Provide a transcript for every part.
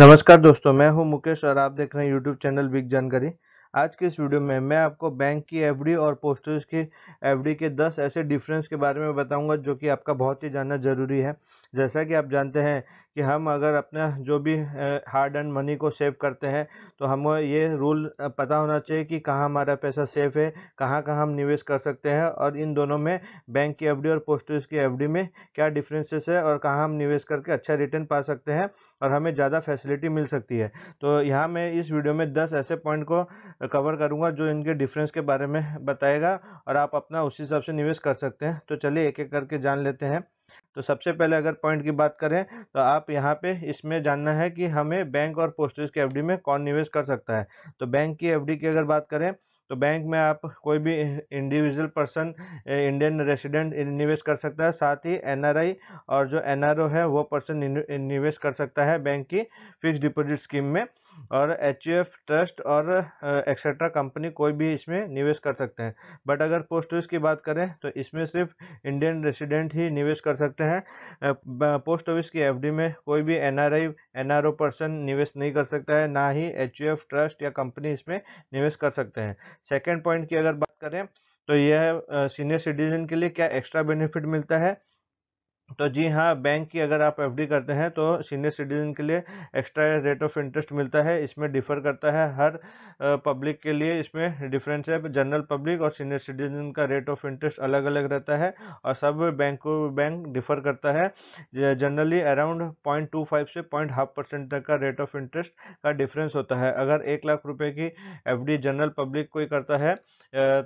नमस्कार दोस्तों मैं हूं मुकेश और आप देख रहे हैं यूट्यूब चैनल बिग जानकारी आज के इस वीडियो में मैं आपको बैंक की एफडी और पोस्टर्स की एफडी के 10 ऐसे डिफरेंस के बारे में बताऊंगा जो कि आपका बहुत ही जानना जरूरी है जैसा कि आप जानते हैं कि हम अगर अपना जो भी हार्ड एंड मनी को सेव करते हैं तो हमें ये रूल पता होना चाहिए कि कहाँ हमारा पैसा सेफ है कहाँ कहाँ हम निवेश कर सकते हैं और इन दोनों में बैंक की एफडी और पोस्ट ऑफिस की एफडी में क्या डिफरेंसेस है और कहाँ हम निवेश करके अच्छा रिटर्न पा सकते हैं और हमें ज़्यादा फैसिलिटी मिल सकती है तो यहाँ मैं इस वीडियो में दस ऐसे पॉइंट को कवर करूँगा जो इनके डिफरेंस के बारे में बताएगा और आप अपना उसी हिसाब से निवेश कर सकते हैं तो चलिए एक एक करके जान लेते हैं तो सबसे पहले अगर पॉइंट की बात करें तो आप यहाँ पे इसमें जानना है कि हमें बैंक और पोस्टेज की एफ में कौन निवेश कर सकता है तो बैंक की एफ की अगर बात करें तो बैंक में आप कोई भी इंडिविजुअल पर्सन इंडियन रेसिडेंट निवेश कर सकता है साथ ही एनआरआई और जो एनआरओ है वो पर्सन निवेश कर सकता है बैंक की फिक्स डिपॉजिट स्कीम में और एच ट्रस्ट और एक्सेट्रा कंपनी कोई भी इसमें निवेश कर सकते हैं बट अगर पोस्ट ऑफिस की बात करें तो इसमें सिर्फ इंडियन रेसिडेंट ही निवेश कर सकते हैं पोस्ट ऑफिस की एफ में कोई भी आर एनआरओ पर्सन निवेश नहीं कर सकता है ना ही एच ट्रस्ट या कंपनी इसमें निवेश कर सकते हैं सेकेंड पॉइंट की अगर बात करें तो यह सीनियर सिटीजन के लिए क्या एक्स्ट्रा बेनिफिट मिलता है तो जी हाँ बैंक की अगर आप एफडी करते हैं तो सीनियर सिटीजन के लिए एक्स्ट्रा रेट ऑफ इंटरेस्ट मिलता है इसमें डिफर करता है हर पब्लिक के लिए इसमें डिफरेंस है जनरल पब्लिक और सीनियर सिटीजन का रेट ऑफ इंटरेस्ट अलग अलग रहता है और सब बैंक को बैंक डिफर करता है generally around point two five से पॉइंट हाफ परसेंट तक का रेट ऑफ इंटरेस्ट का डिफरेंस होता है अगर एक लाख रुपये की एफ जनरल पब्लिक कोई करता है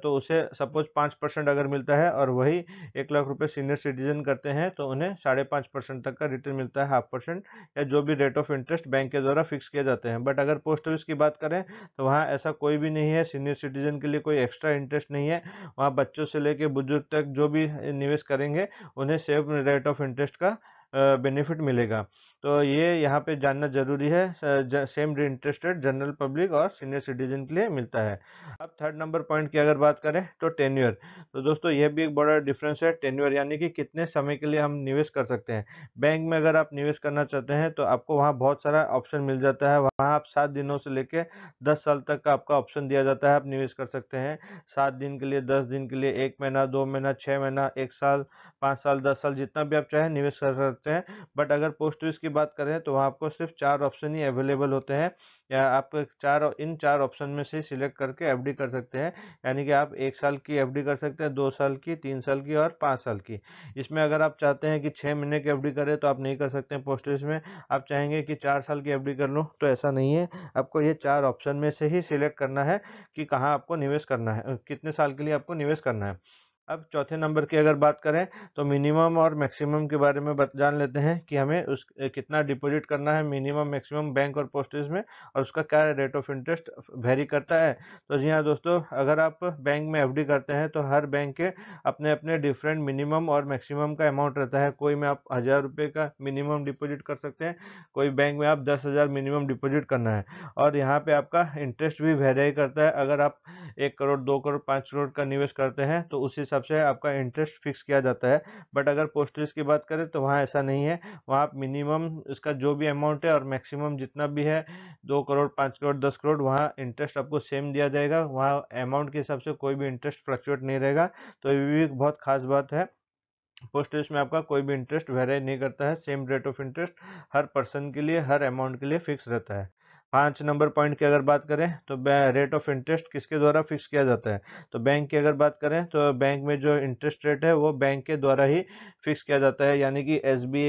तो उसे सपोज पाँच परसेंट अगर मिलता है और वही एक लाख रुपये सीनियर सिटीजन करते हैं तो उन्हें साढ़े पाँच परसेंट तक का रिटर्न मिलता है हाफ परसेंट या जो भी रेट ऑफ इंटरेस्ट बैंक के द्वारा फिक्स किए जाते हैं बट अगर पोस्ट ऑफिस की बात करें तो वहाँ ऐसा कोई भी नहीं है सीनियर सिटीजन के लिए कोई एक्स्ट्रा इंटरेस्ट नहीं है वहाँ बच्चों से लेकर बुजुर्ग तक जो भी निवेश करेंगे उन्हें सेफ रेट ऑफ इंटरेस्ट का बेनिफिट मिलेगा तो ये यहाँ पे जानना जरूरी है सेम इंटरेस्टेड जनरल पब्लिक और सीनियर सिटीजन के लिए मिलता है अब थर्ड नंबर पॉइंट की अगर बात करें तो टेन्यूअर तो दोस्तों ये भी एक बड़ा डिफरेंस है टेन्यूअर यानी कि कितने समय के लिए हम निवेश कर सकते हैं बैंक में अगर आप निवेश करना चाहते हैं तो आपको वहाँ बहुत सारा ऑप्शन मिल जाता है वहाँ आप सात दिनों से लेकर दस साल तक का आपका ऑप्शन दिया जाता है आप निवेश कर सकते हैं सात दिन के लिए दस दिन के लिए एक महीना दो महीना छः महीना एक साल पाँच साल दस साल जितना भी आप चाहें निवेश कर सकते हैं बट अगर पोस्ट ऑफिस की बात करें तो वहाँ आपको सिर्फ चार ऑप्शन ही अवेलेबल होते हैं या आप चार इन चार ऑप्शन में से सिलेक्ट करके एफ कर सकते हैं यानी कि आप एक साल की एफ कर सकते हैं दो साल की तीन साल की और पाँच साल की इसमें अगर आप चाहते हैं कि छः महीने की एफ करें तो आप नहीं कर सकते हैं पोस्ट ऑफिस में आप चाहेंगे कि चार साल की एफ कर लूँ तो ऐसा नहीं है आपको ये चार ऑप्शन में से ही सिलेक्ट करना है कि कहाँ आपको निवेश करना है कितने साल के लिए आपको निवेश करना है अब चौथे नंबर की अगर बात करें तो मिनिमम और मैक्सिमम के बारे में जान लेते हैं कि हमें उस कितना डिपॉजिट करना है मिनिमम मैक्सिमम बैंक और ऑफिस में और उसका क्या रेट ऑफ इंटरेस्ट वेरी करता है तो जी हाँ दोस्तों अगर आप बैंक में एफडी करते हैं तो हर बैंक के अपने अपने डिफरेंट मिनिमम और मैक्सिमम का अमाउंट रहता है कोई में आप हज़ार रुपये का मिनिमम डिपोजिट कर सकते हैं कोई बैंक में आप दस हज़ार मिनिमम डिपोजिट करना है और यहाँ पर आपका इंटरेस्ट भी वेरी करता है अगर आप एक करोड़ दो करोड़ पाँच करोड़ का निवेश करते हैं तो उस हिसाब से आपका इंटरेस्ट फिक्स किया जाता है बट अगर पोस्टेज की बात करें तो वहाँ ऐसा नहीं है वहाँ आप मिनिमम इसका जो भी अमाउंट है और मैक्सिमम जितना भी है दो करोड़ पाँच करोड़ दस करोड़ वहाँ इंटरेस्ट आपको सेम दिया जाएगा वहाँ अमाउंट के हिसाब से कोई भी इंटरेस्ट फ्लक्चुएट नहीं रहेगा तो ये भी एक बहुत खास बात है पोस्टेज में आपका कोई भी इंटरेस्ट वेरी नहीं करता है सेम रेट ऑफ इंटरेस्ट हर पर्सन के लिए हर अमाउंट के लिए फिक्स रहता है पाँच नंबर पॉइंट की अगर बात करें तो रेट ऑफ इंटरेस्ट किसके द्वारा फिक्स किया जाता है तो बैंक की अगर बात करें तो बैंक में जो इंटरेस्ट रेट है वो बैंक के द्वारा ही फिक्स किया जाता है यानी कि एस बी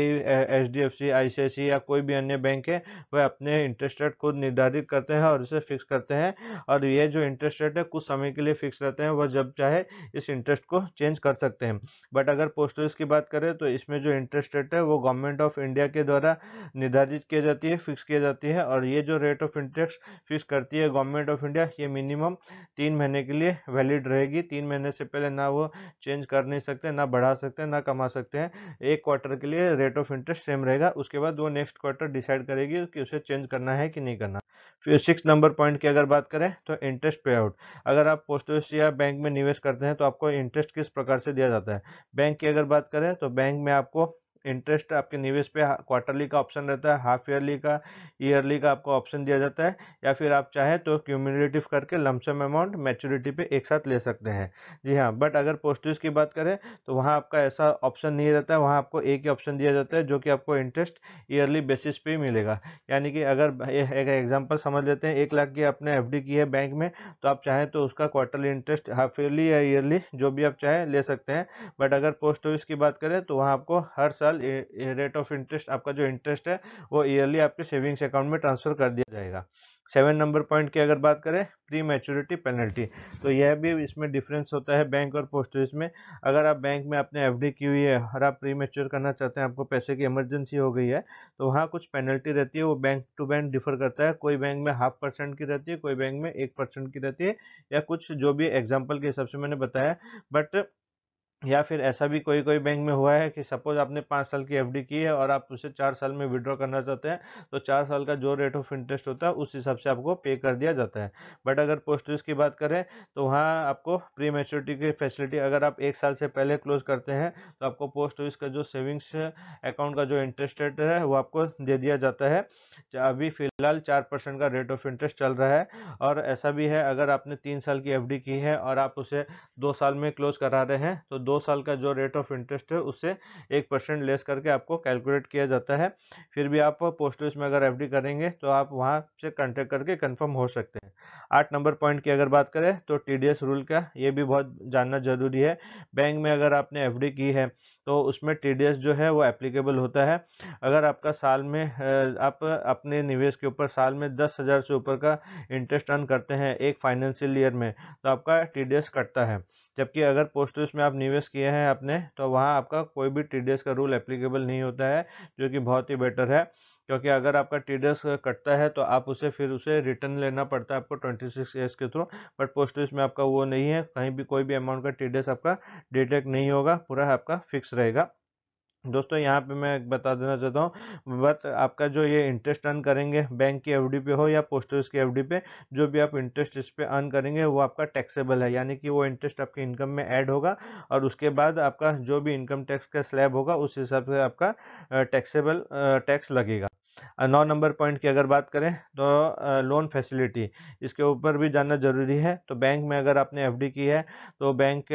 या कोई भी अन्य बैंक है वह अपने इंटरेस्ट रेट खुद निर्धारित करते हैं और इसे फिक्स करते हैं और ये जो इंटरेस्ट रेट है कुछ समय के लिए फिक्स रहते हैं वह जब चाहे इस इंटरेस्ट को चेंज कर सकते हैं बट अगर पोस्ट ऑफिस की बात करें तो इसमें जो इंटरेस्ट रेट है वो गवर्नमेंट ऑफ इंडिया के द्वारा निर्धारित की जाती है फिक्स की जाती है और ये जो rate rate of interest fix करती है गवर्नमेंट ऑफ इंडिया ये मिनिमम तीन महीने के लिए वैलिड रहेगी तीन महीने से पहले ना वो चेंज कर नहीं सकते ना बढ़ा सकते ना कमा सकते हैं एक क्वार्टर के लिए रेट ऑफ इंटरेस्ट सेम रहेगा उसके बाद वो नेक्स्ट क्वार्टर डिसाइड करेगी कि उसे चेंज करना है कि नहीं करना फिर सिक्स नंबर पॉइंट की अगर बात करें तो इंटरेस्ट पे आउट अगर आप पोस्ट ऑफिस या बैंक में निवेश करते हैं तो आपको इंटरेस्ट किस प्रकार से दिया जाता है बैंक की अगर बात करें तो बैंक में आपको इंटरेस्ट आपके निवेश पे क्वार्टरली का ऑप्शन रहता है हाफ ईयरली का ईयरली का आपको ऑप्शन दिया जाता है या फिर आप चाहे तो क्यूमुलेटिव करके लमसम अमाउंट मैच्योरिटी पे एक साथ ले सकते हैं जी हाँ बट अगर पोस्टेज की बात करें तो वहाँ आपका ऐसा ऑप्शन नहीं रहता है वहाँ आपको एक ही ऑप्शन दिया जाता है जो कि आपको इंटरेस्ट ईयरली बेसिस पे मिलेगा यानी कि अगर एक एग्जाम्पल समझ लेते हैं एक लाख की आपने एफ की है बैंक में तो आप चाहें तो उसका क्वार्टरली इंटरेस्ट हाफ ईयरली या ईयरली जो भी आप चाहें ले सकते हैं बट अगर पोस्ट ऑफिस की बात करें तो वहाँ आपको हर साल साल रेट ऑफ इंटरेस्ट आपका जो इंटरेस्ट है वो ईयरली आपके सेविंग्स अकाउंट में ट्रांसफर कर दिया जाएगा सेवन नंबर पॉइंट की अगर बात करें प्री मेच्योरिटी पेनल्टी तो यह भी इसमें डिफरेंस होता है बैंक और पोस्ट ऑफिस में अगर आप बैंक में आपने एफ की हुई है और आप प्री मेच्योर करना चाहते हैं आपको पैसे की इमरजेंसी हो गई है तो वहाँ कुछ पेनल्टी रहती है वो बैंक टू बैंक डिफर करता है कोई बैंक में हाफ परसेंट की रहती है कोई बैंक में एक परसेंट की रहती है या कुछ जो भी एग्जाम्पल के हिसाब से मैंने बताया बट या फिर ऐसा भी कोई कोई बैंक में हुआ है कि सपोज आपने पाँच साल की एफडी की है और आप उसे चार साल में विड्रॉ करना चाहते हैं तो चार साल का जो रेट ऑफ इंटरेस्ट होता है उस हिसाब से आपको पे कर दिया जाता है बट अगर पोस्ट की बात करें तो वहाँ आपको प्री मेच्योरिटी की फैसिलिटी अगर आप एक साल से पहले क्लोज करते हैं तो आपको पोस्ट ऑफिस का जो सेविंग्स अकाउंट का जो इंटरेस्ट रेट है वो आपको दे दिया जाता है अभी फिलहाल चार परसेंट का रेट ऑफ इंटरेस्ट चल रहा है और ऐसा भी है अगर आपने तीन साल की एफ की है और आप उसे दो साल में क्लोज करा रहे हैं तो दो साल का जो रेट ऑफ इंटरेस्ट है उससे एक परसेंट लेस करके आपको कैलकुलेट किया जाता है फिर भी आप पोस्ट ऑफिस में अगर एफ करेंगे तो आप वहाँ से कॉन्टेक्ट करके कन्फर्म हो सकते हैं आठ नंबर पॉइंट की अगर बात करें तो टी रूल का ये भी बहुत जानना जरूरी है बैंक में अगर आपने एफ की है तो उसमें टी जो है वो एप्लीकेबल होता है अगर आपका साल में आप अपने निवेश के ऊपर साल में दस हज़ार से ऊपर का इंटरेस्ट अर्न करते हैं एक फाइनेंशियल ईयर में तो आपका टी कटता है जबकि अगर पोस्ट में आप निवेश किए हैं अपने तो वहाँ आपका कोई भी टी का रूल एप्लीकेबल नहीं होता है जो कि बहुत ही बेटर है क्योंकि अगर आपका टी कटता है तो आप उसे फिर उसे रिटर्न लेना पड़ता है आपको ट्वेंटी सिक्स ईयर्स के थ्रू बट पोस्ट ऑफिस में आपका वो नहीं है कहीं भी कोई भी अमाउंट का टी आपका डिटेक्ट नहीं होगा पूरा आपका फिक्स रहेगा दोस्तों यहाँ पे मैं बता देना चाहता हूँ बट आपका जो ये इंटरेस्ट अर्न करेंगे बैंक की एफडी पे हो या पोस्ट ऑफिस की एफडी पे जो भी आप इंटरेस्ट इस पे अर्न करेंगे वो आपका टैक्सेबल है यानी कि वो इंटरेस्ट आपके इनकम में ऐड होगा और उसके बाद आपका जो भी इनकम टैक्स का स्लैब होगा उस हिसाब से आपका टैक्सेबल टैक्स लगेगा नौ नंबर पॉइंट की अगर बात करें तो लोन फैसिलिटी इसके ऊपर भी जानना ज़रूरी है तो बैंक में अगर आपने एफ की है तो बैंक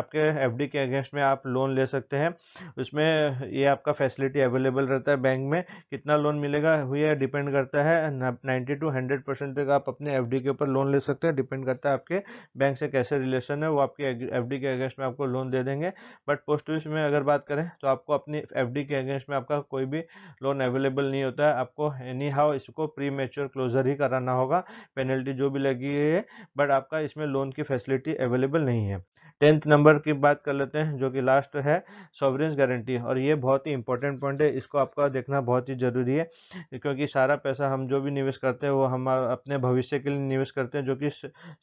आपके एफ के अगेंस्ट में आप लोन ले सकते हैं उसमें ये आपका फैसिलिटी अवेलेबल रहता है बैंक में कितना लोन मिलेगा हुई है डिपेंड करता है नाइन्टी टू हंड्रेड परसेंट तक आप अपने एफ के ऊपर लोन ले सकते हैं डिपेंड करता है आपके बैंक से कैसे रिलेशन है वो आपके एफ के अगेंस्ट में आपको लोन दे देंगे बट पोस्ट ऑफिस में अगर बात करें तो आपको अपनी एफ के अगेंस्ट में आपका कोई भी लोन अवेलेबल नहीं नहीं होता है आपको एनी हाउ इसको प्री मेच्योर क्लोजर ही कराना होगा पेनल्टी जो भी लगी है बट आपका इसमें लोन की फैसिलिटी अवेलेबल नहीं है टेंथ नंबर की बात कर लेते हैं जो कि लास्ट है सॉवरेंस गारंटी और ये बहुत ही इंपॉर्टेंट पॉइंट है इसको आपका देखना बहुत ही ज़रूरी है क्योंकि सारा पैसा हम जो भी निवेश करते हैं वो हम अपने भविष्य के लिए निवेश करते हैं जो कि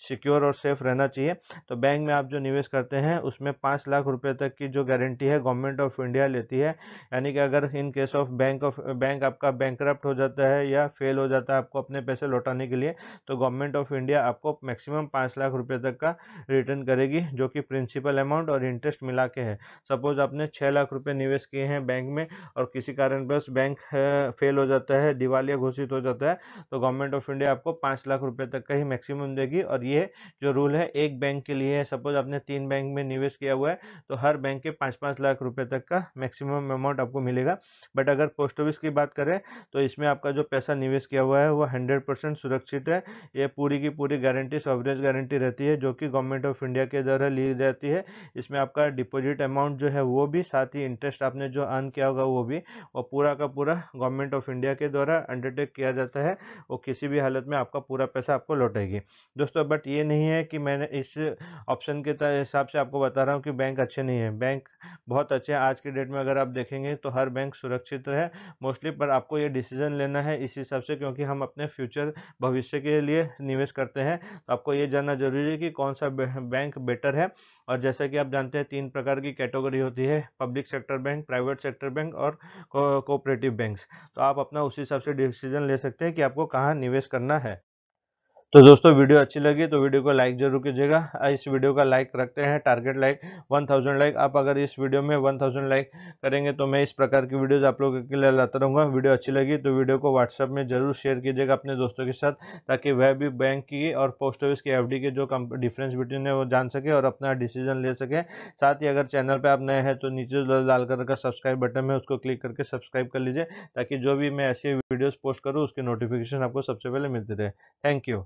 सिक्योर और सेफ रहना चाहिए तो बैंक में आप जो निवेश करते हैं उसमें पाँच लाख रुपये तक की जो गारंटी है गवर्नमेंट ऑफ इंडिया लेती है यानी कि अगर in case of bank of bank आपका बैंक हो जाता है या फेल हो जाता है आपको अपने पैसे लौटाने के लिए तो गवर्नमेंट ऑफ इंडिया आपको मैक्सिमम पाँच लाख रुपये तक का रिटर्न करेगी जो कि प्रिंसिपल अमाउंट और इंटरेस्ट मिला के है सपोज आपने छः लाख रुपये निवेश किए हैं बैंक में और किसी कारणवश बैंक फेल हो जाता है दिवालिया घोषित हो जाता है तो गवर्नमेंट ऑफ इंडिया आपको पाँच लाख रुपये तक का ही मैक्सिमम देगी और ये जो रूल है एक बैंक के लिए है सपोज आपने तीन बैंक में निवेश किया हुआ है तो हर बैंक के पाँच पाँच लाख रुपये तक का मैक्सिमम अमाउंट आपको मिलेगा बट अगर पोस्ट ऑफिस की बात करें तो इसमें आपका जो पैसा निवेश किया हुआ है वो हंड्रेड परसेंट सुरक्षित है ये पूरी की पूरी गारंटी सॉवरेज गारंटी रहती है जो कि गवर्नमेंट ऑफ इंडिया के द्वारा ली जाती है इसमें आपका डिपॉजिट अमाउंट जो है वो भी साथ ही इंटरेस्ट आपने जो अर्न किया होगा वो भी और पूरा का पूरा गवर्नमेंट ऑफ इंडिया के द्वारा अंडरटेक किया जाता है और किसी भी हालत में आपका पूरा पैसा आपको लौटेगी दोस्तों बट ये नहीं है कि मैंने इस ऑप्शन के हिसाब से आपको बता रहा हूँ कि बैंक अच्छे नहीं है बैंक बहुत अच्छे हैं आज के डेट में अगर आप देखेंगे तो हर बैंक सुरक्षित है मोस्टली पर आपको ये डिसीजन लेना है इस हिसाब से क्योंकि हम अपने फ्यूचर भविष्य के लिए निवेश करते हैं तो आपको ये जानना जरूरी है कि कौन सा बैंक बेटर है और जैसा कि आप जानते हैं तीन प्रकार की कैटेगरी होती है public sector bank private sector bank और कोऑपरेटिव बैंक्स तो आप अपना उसी हिसाब से डिसीजन ले सकते हैं कि आपको कहाँ निवेश करना है तो दोस्तों वीडियो अच्छी लगी तो वीडियो को लाइक जरूर कीजिएगा इस वीडियो का लाइक रखते हैं टारगेट लाइक 1000 लाइक आप अगर इस वीडियो में 1000 लाइक करेंगे तो मैं इस प्रकार की वीडियोज आप लोगों के लिए लाता रहूँगा वीडियो अच्छी लगी तो वीडियो को व्हाट्सअप में जरूर शेयर कीजिएगा अपने दोस्तों के साथ ताकि वह भी बैंक की और पोस्ट ऑफिस की एफ के जो डिफरेंस बिटवीन है वो जान सके और अपना डिसीजन ले सके साथ ही अगर चैनल पर आप नए हैं तो नीचे लाल कलर का सब्सक्राइब बटन है उसको क्लिक करके सब्सक्राइब कर लीजिए ताकि जो भी मैं ऐसी वीडियोज़ पोस्ट करूँ उसकी नोटिफिकेशन आपको सबसे पहले मिलती रहे थैंक यू